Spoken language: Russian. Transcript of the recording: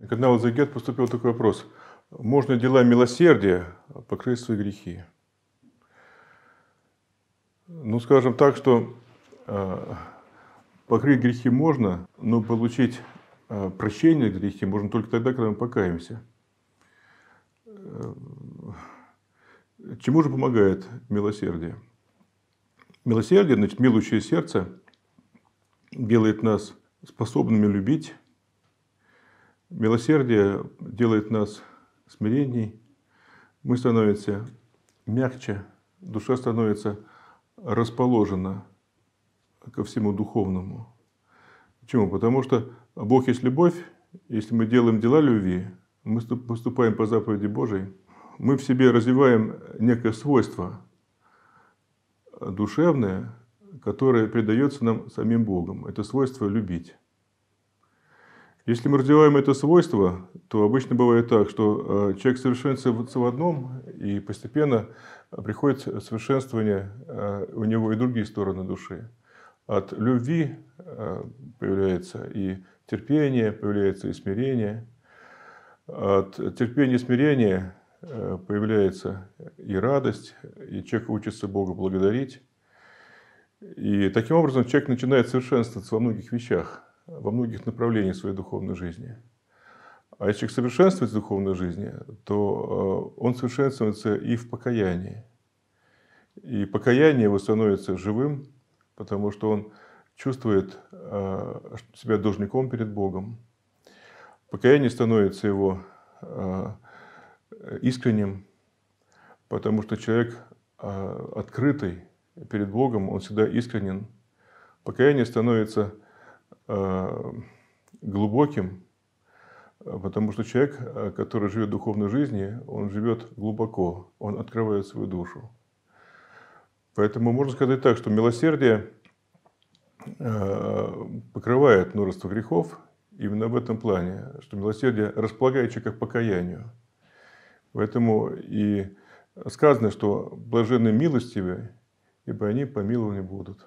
И к кардиналу Загет поступил такой вопрос. Можно дела милосердия покрыть свои грехи? Ну, скажем так, что э, покрыть грехи можно, но получить э, прощение грехи можно только тогда, когда мы покаемся. Э, чему же помогает милосердие? Милосердие, значит, милующее сердце делает нас способными любить, Милосердие делает нас смиренней, мы становимся мягче, душа становится расположена ко всему духовному. Почему? Потому что Бог есть любовь, если мы делаем дела любви, мы поступаем по заповеди Божией, мы в себе развиваем некое свойство душевное, которое передается нам самим Богом. Это свойство любить. Если мы развиваем это свойство, то обычно бывает так, что э, человек совершенствуется в одном, и постепенно приходит совершенствование э, у него и другие стороны души. От любви э, появляется и терпение, появляется и смирение. От терпения и смирения появляется и радость, и человек учится Бога благодарить. И таким образом человек начинает совершенствоваться во многих вещах во многих направлениях своей духовной жизни. А если человек совершенствуется в духовной жизни, то э, он совершенствуется и в покаянии. И покаяние его становится живым, потому что он чувствует э, себя должником перед Богом. Покаяние становится его э, искренним, потому что человек открытый перед Богом, он всегда искренен. Покаяние становится Э, глубоким, э, потому что человек, э, который живет духовной жизнью, он живет глубоко, он открывает свою душу. Поэтому можно сказать так, что милосердие покрывает множество грехов именно в этом плане, что милосердие располагает человека к покаянию. Поэтому и сказано, что блаженны милостивы, ибо они помилованы будут.